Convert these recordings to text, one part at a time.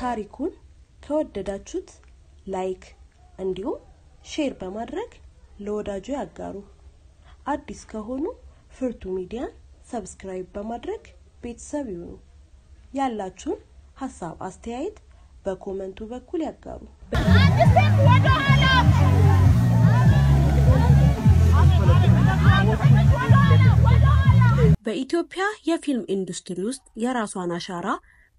ታሪኩን ከወደዳችሁት ላይክ እንዲሁም ሼር በማድረግ ለወዳጆ ያጋሩ። አዲስ ከሆኑ ፍርቱ ሚዲያን ሰብስክራይብ በማድረግ ቤተሰብ ይሁኑ። ያላችሁን ሀሳብ አስተያየት በኮመንቱ በኩል ያጋሩ። በኢትዮጵያ የፊልም ኢንዱስትሪ ውስጥ የራሷን አሻራ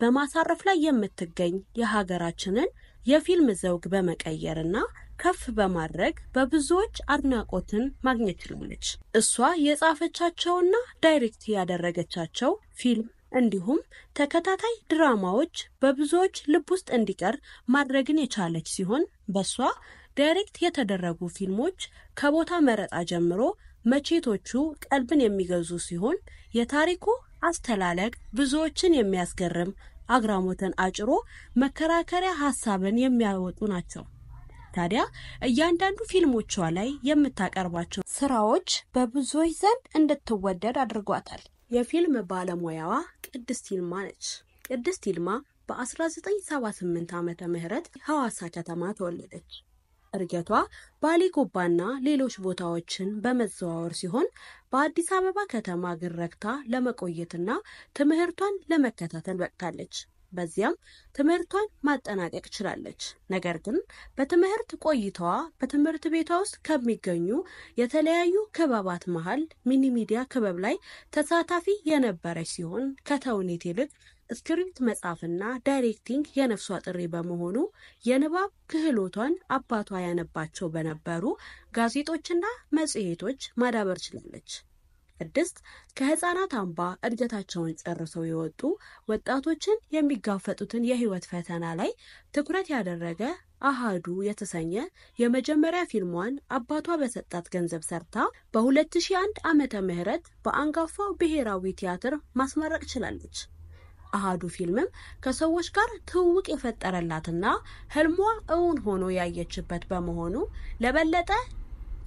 በማሳረፍ ላይ የምትገኝ የሀገራችንን የፊልም ዘውግ በመቀየርና ከፍ በማድረግ በብዙዎች አድናቆትን ማግኘት ችላለች። እሷ የጻፈቻቸውና ዳይሬክት ያደረገቻቸው ፊልም እንዲሁም ተከታታይ ድራማዎች በብዙዎች ልብ ውስጥ እንዲቀር ማድረግን የቻለች ሲሆን በሷ ዳይሬክት የተደረጉ ፊልሞች ከቦታ መረጣ ጀምሮ መቼቶቹ ቀልብን የሚገዙ ሲሆን የታሪኩ አስተላለቅ ብዙዎችን የሚያስገርም አግራሞትን አጭሮ መከራከሪያ ሀሳብን የሚያወጡ ናቸው። ታዲያ እያንዳንዱ ፊልሞቿ ላይ የምታቀርባቸው ስራዎች በብዙዎች ዘንድ እንድትወደድ አድርጓታል። የፊልም ባለሙያዋ ቅድስት ይልማ ነች። ቅድስት ይልማ በ1978 ዓመተ ምህረት ሐዋሳ ከተማ ተወለደች። እርገቷ ባሌ ጎባና ሌሎች ቦታዎችን በመዘዋወር ሲሆን በአዲስ አበባ ከተማ ግን ረግታ ለመቆየትና ትምህርቷን ለመከታተል በቅታለች። በዚያም ትምህርቷን ማጠናቀቅ ችላለች። ነገር ግን በትምህርት ቆይታዋ በትምህርት ቤቷ ውስጥ ከሚገኙ የተለያዩ ክበባት መሀል ሚኒሚዲያ ክበብ ላይ ተሳታፊ የነበረች ሲሆን ከተውኔት ይልቅ ስክሪፕት መጻፍና ዳይሬክቲንግ የነፍሷ ጥሪ በመሆኑ የንባብ ክህሎቷን አባቷ ያነባቸው በነበሩ ጋዜጦችና መጽሔቶች ማዳበር ችላለች። ቅድስት ከህፃናት አምባ እድገታቸውን ጨርሰው የወጡ ወጣቶችን የሚጋፈጡትን የህይወት ፈተና ላይ ትኩረት ያደረገ አሃዱ የተሰኘ የመጀመሪያ ፊልሟን አባቷ በሰጣት ገንዘብ ሰርታ በ2001 ዓመተ ምህረት በአንጋፋው ብሔራዊ ቲያትር ማስመረቅ ችላለች። አሃዱ ፊልምም ከሰዎች ጋር ትውውቅ የፈጠረላትና ህልሟ እውን ሆኖ ያየችበት በመሆኑ ለበለጠ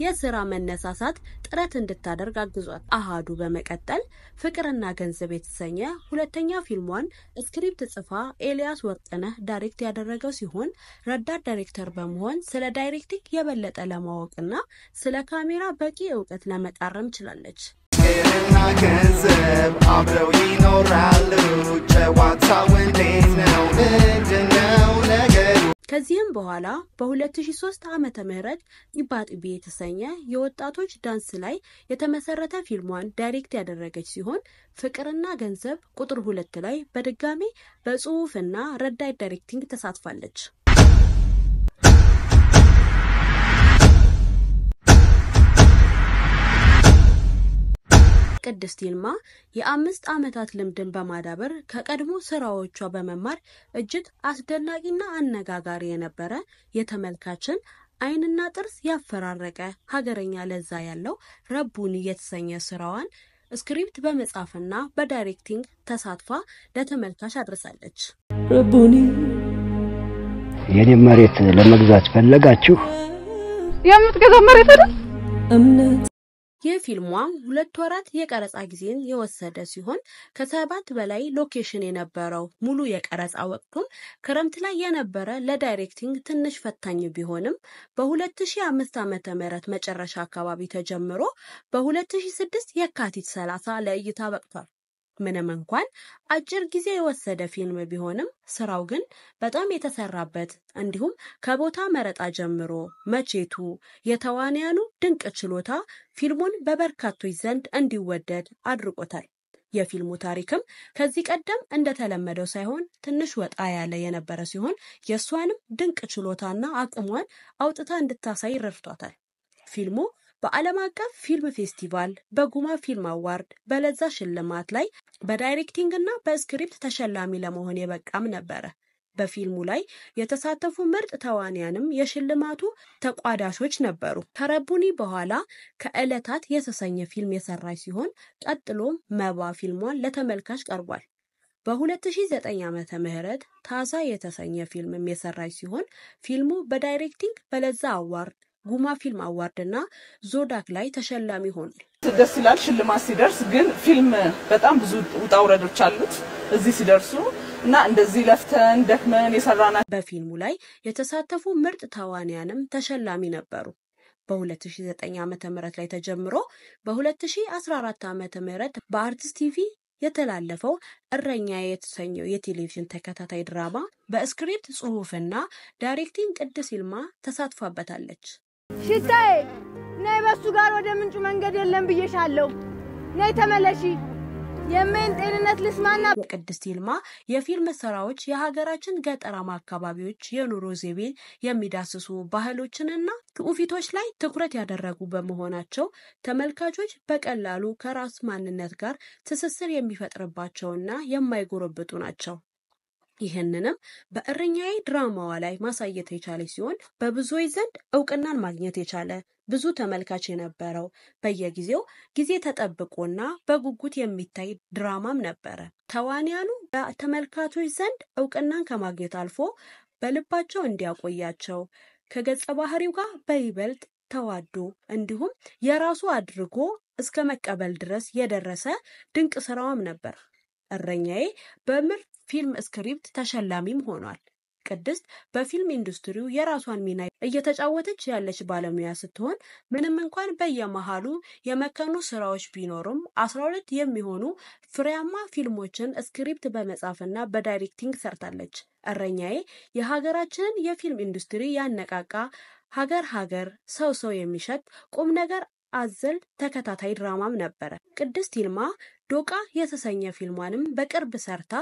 የስራ መነሳሳት ጥረት እንድታደርግ አግዟል። አሃዱ በመቀጠል ፍቅርና ገንዘብ የተሰኘ ሁለተኛ ፊልሟን ስክሪፕት ጽፋ ኤልያስ ወርቅነህ ዳይሬክት ያደረገው ሲሆን ረዳት ዳይሬክተር በመሆን ስለ ዳይሬክቲንግ የበለጠ ለማወቅና ስለ ካሜራ በቂ እውቀት ለመጣረም ችላለች። ፍቅርና ገንዘብ አብረው ይኖራሉ። ጨዋታው እንዴት ነው? ምንድን ነው ነገሩ? ከዚህም በኋላ በ2003 ዓመተ ምህረት ጢባጢቢ የተሰኘ የወጣቶች ዳንስ ላይ የተመሰረተ ፊልሟን ዳይሬክት ያደረገች ሲሆን ፍቅርና ገንዘብ ቁጥር ሁለት ላይ በድጋሚ በጽሁፍና ረዳት ዳይሬክቲንግ ተሳትፋለች። ቅድስት ይልማ የአምስት ዓመታት ልምድን በማዳበር ከቀድሞ ስራዎቿ በመማር እጅግ አስደናቂና አነጋጋሪ የነበረ የተመልካችን ዓይንና ጥርስ ያፈራረቀ ሀገረኛ ለዛ ያለው ረቡን የተሰኘ ስራዋን ስክሪፕት በመጻፍና በዳይሬክቲንግ ተሳትፋ ለተመልካች አድርሳለች። ረቡኒ የኔ መሬት ለመግዛት ፈለጋችሁ የምትገዛው መሬት አይደል እምነት የፊልሟ ሁለት ወራት የቀረጻ ጊዜን የወሰደ ሲሆን ከሰባት በላይ ሎኬሽን የነበረው ሙሉ የቀረጻ ወቅቱም ክረምት ላይ የነበረ ለዳይሬክቲንግ ትንሽ ፈታኝ ቢሆንም በ2005 ም መጨረሻ አካባቢ ተጀምሮ በ2006 የካቲት 30 ለእይታ በቅቷል። ምንም እንኳን አጭር ጊዜ የወሰደ ፊልም ቢሆንም ስራው ግን በጣም የተሰራበት እንዲሁም ከቦታ መረጣ ጀምሮ መቼቱ፣ የተዋንያኑ ድንቅ ችሎታ ፊልሙን በበርካቶች ዘንድ እንዲወደድ አድርጎታል። የፊልሙ ታሪክም ከዚህ ቀደም እንደተለመደው ሳይሆን ትንሽ ወጣ ያለ የነበረ ሲሆን የእሷንም ድንቅ ችሎታና አቅሟን አውጥታ እንድታሳይ ረድቷታል ፊልሙ በዓለም አቀፍ ፊልም ፌስቲቫል፣ በጉማ ፊልም አዋርድ፣ በለዛ ሽልማት ላይ በዳይሬክቲንግ እና በስክሪፕት ተሸላሚ ለመሆን የበቃም ነበረ። በፊልሙ ላይ የተሳተፉ ምርጥ ተዋንያንም የሽልማቱ ተቋዳሾች ነበሩ። ከረቡኒ በኋላ ከዕለታት የተሰኘ ፊልም የሰራች ሲሆን ቀጥሎም መባ ፊልሟን ለተመልካች ቀርቧል። በ2009 ዓ ም ታዛ የተሰኘ ፊልምም የሰራች ሲሆን ፊልሙ በዳይሬክቲንግ በለዛ አዋርድ ጉማ ፊልም አዋርድና ዞዳክ ላይ ተሸላሚ ሆኗል። ደስ ይላል ሽልማት ሲደርስ። ግን ፊልም በጣም ብዙ ውጣ ውረዶች አሉት እዚህ ሲደርሱ እና እንደዚህ ለፍተን ደክመን የሰራና በፊልሙ ላይ የተሳተፉ ምርጥ ተዋንያንም ተሸላሚ ነበሩ። በ2009 ዓ ም ላይ ተጀምሮ በ2014 ዓ ም በአርቲስት ቲቪ የተላለፈው እረኛ የተሰኘው የቴሌቪዥን ተከታታይ ድራማ በስክሪፕት ጽሑፍና ዳይሬክቲንግ ቅድስ ይልማ ተሳትፋበታለች። ሽታዬ ነይ፣ በሱ ጋር ወደ ምንጩ መንገድ የለም ብዬሻለሁ። ነይ ተመለሺ። የምን ጤንነት ልስማና ቅድስት ይልማ የፊልም ስራዎች የሀገራችን ገጠራማ አካባቢዎች የኑሮ ዘይቤን የሚዳስሱ ባህሎችንና ትውፊቶች ላይ ትኩረት ያደረጉ በመሆናቸው ተመልካቾች በቀላሉ ከራስ ማንነት ጋር ትስስር የሚፈጥርባቸውና የማይጎረብጡ ናቸው። ይህንንም በእረኛዬ ድራማዋ ላይ ማሳየት የቻለች ሲሆን በብዙዎች ዘንድ እውቅናን ማግኘት የቻለ ብዙ ተመልካች የነበረው በየጊዜው ጊዜ ተጠብቆና በጉጉት የሚታይ ድራማም ነበረ። ተዋንያኑ በተመልካቾች ዘንድ እውቅናን ከማግኘት አልፎ በልባቸው እንዲያቆያቸው ከገጸ ባህሪው ጋር በይበልጥ ተዋዶ እንዲሁም የራሱ አድርጎ እስከ መቀበል ድረስ የደረሰ ድንቅ ስራዋም ነበር። እረኛዬ በምርጥ ፊልም ስክሪፕት ተሸላሚም ሆኗል። ቅድስት በፊልም ኢንዱስትሪው የራሷን ሚና እየተጫወተች ያለች ባለሙያ ስትሆን ምንም እንኳን በየመሃሉ የመከኑ ስራዎች ቢኖሩም አስራ ሁለት የሚሆኑ ፍሬያማ ፊልሞችን ስክሪፕት በመጻፍና በዳይሬክቲንግ ሰርታለች። እረኛዬ የሀገራችንን የፊልም ኢንዱስትሪ ያነቃቃ ሀገር ሀገር ሰው ሰው የሚሸት ቁም ነገር አዘል ተከታታይ ድራማም ነበረ። ቅድስት ይልማ ዶቃ የተሰኘ ፊልሟንም በቅርብ ሰርታ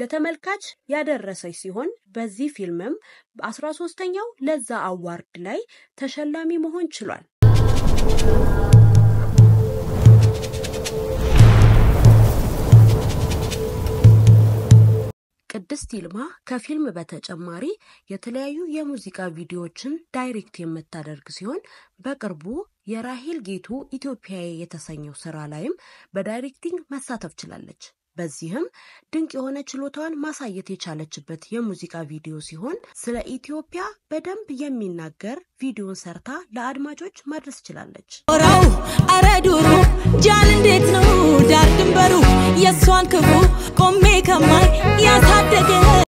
ለተመልካች ያደረሰች ሲሆን በዚህ ፊልምም በአስራ ሶስተኛው ለዛ አዋርድ ላይ ተሸላሚ መሆን ችሏል። ቅድስት ይልማ ከፊልም በተጨማሪ የተለያዩ የሙዚቃ ቪዲዮዎችን ዳይሬክት የምታደርግ ሲሆን በቅርቡ የራሄል ጌቱ ኢትዮጵያ የተሰኘው ስራ ላይም በዳይሬክቲንግ መሳተፍ ችላለች። በዚህም ድንቅ የሆነ ችሎታዋን ማሳየት የቻለችበት የሙዚቃ ቪዲዮ ሲሆን ስለ ኢትዮጵያ በደንብ የሚናገር ቪዲዮን ሰርታ ለአድማጮች ማድረስ ችላለች። ኖረው አረዱሩ ጃን ጃል እንዴት ነው ዳር ድንበሩ የእሷን ክፉ ቆሜ ከማይ ያሳደገ